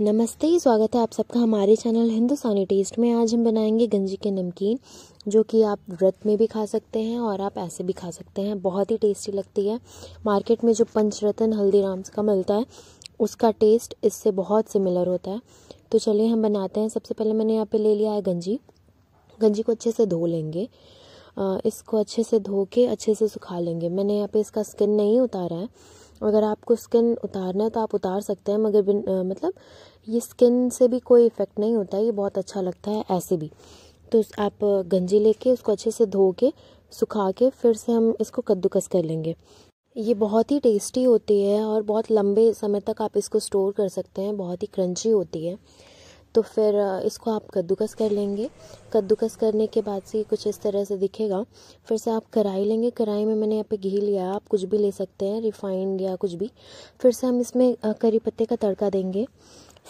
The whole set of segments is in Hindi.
नमस्ते स्वागत है आप सबका हमारे चैनल हिंदुस्तानी टेस्ट में आज हम बनाएंगे गंजी के नमकीन जो कि आप व्रत में भी खा सकते हैं और आप ऐसे भी खा सकते हैं बहुत ही टेस्टी लगती है मार्केट में जो पंचरत्न हल्दीराम्स का मिलता है उसका टेस्ट इससे बहुत सिमिलर होता है तो चलिए हम बनाते हैं सबसे पहले मैंने यहाँ पे ले लिया है गंजी गंजी को अच्छे से धो लेंगे इसको अच्छे से धो के अच्छे से सुखा लेंगे मैंने यहाँ पे इसका स्किन नहीं उतारा है अगर आपको स्किन उतारना है तो आप उतार सकते हैं मगर बिन मतलब ये स्किन से भी कोई इफ़ेक्ट नहीं होता है ये बहुत अच्छा लगता है ऐसे भी तो आप गंजी लेके उसको अच्छे से धो के सुखा के फिर से हम इसको कद्दूकस कर लेंगे ये बहुत ही टेस्टी होती है और बहुत लंबे समय तक आप इसको स्टोर कर सकते हैं बहुत ही क्रंची होती है तो फिर इसको आप कद्दूकस कर लेंगे कद्दूकस करने के बाद से कुछ इस तरह से दिखेगा फिर से आप कढ़ाई लेंगे कढ़ाई में मैंने यहाँ पे घी लिया आप कुछ भी ले सकते हैं रिफाइंड या कुछ भी फिर से हम इसमें करी पत्ते का तड़का देंगे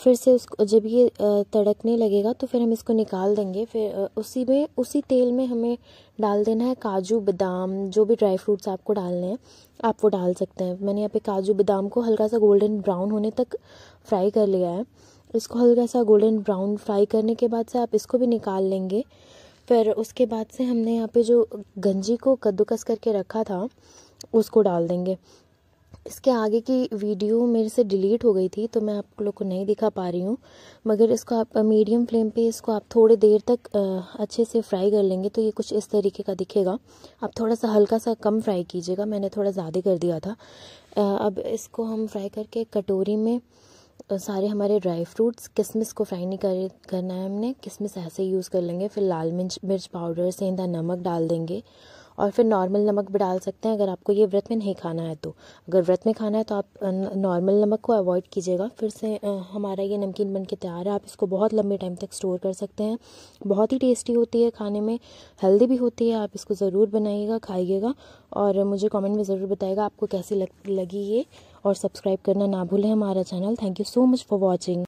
फिर से उसको जब ये तड़कने लगेगा तो फिर हम इसको निकाल देंगे फिर उसी में उसी तेल में हमें डाल देना है काजू बादाम जो भी ड्राई फ्रूट्स आपको डालने हैं आप वो डाल सकते हैं मैंने यहाँ पे काजू बादाम को हल्का सा गोल्डन ब्राउन होने तक फ्राई कर लिया है इसको हल्का सा गोल्डन ब्राउन फ्राई करने के बाद से आप इसको भी निकाल लेंगे फिर उसके बाद से हमने यहाँ पे जो गंजी को कद्दूकस करके रखा था उसको डाल देंगे इसके आगे की वीडियो मेरे से डिलीट हो गई थी तो मैं आप लोग को नहीं दिखा पा रही हूँ मगर इसको आप मीडियम फ्लेम पे इसको आप थोड़े देर तक अच्छे से फ्राई कर लेंगे तो ये कुछ इस तरीके का दिखेगा आप थोड़ा सा हल्का सा कम फ्राई कीजिएगा मैंने थोड़ा ज़्यादा कर दिया था अब इसको हम फ्राई करके कटोरी में सारे हमारे ड्राई फ्रूट्स किसमिस को फ्राई नहीं कर करना है हमने किसमिस ऐसे ही यूज़ कर लेंगे फिर लाल मिर्च मिर्च पाउडर सेंधा नमक डाल देंगे और फिर नॉर्मल नमक भी डाल सकते हैं अगर आपको ये व्रत में नहीं खाना है तो अगर व्रत में खाना है तो आप नॉर्मल नमक को अवॉइड कीजिएगा फिर से हमारा ये नमकीन बन के तैयार है आप इसको बहुत लंबे टाइम तक स्टोर कर सकते हैं बहुत ही टेस्टी होती है खाने में हेल्दी भी होती है आप इसको ज़रूर बनाइएगा खाइएगा और मुझे कॉमेंट में ज़रूर बताइएगा आपको कैसी लग लगी ये और सब्सक्राइब करना ना भूलें हमारा channel thank you so much for watching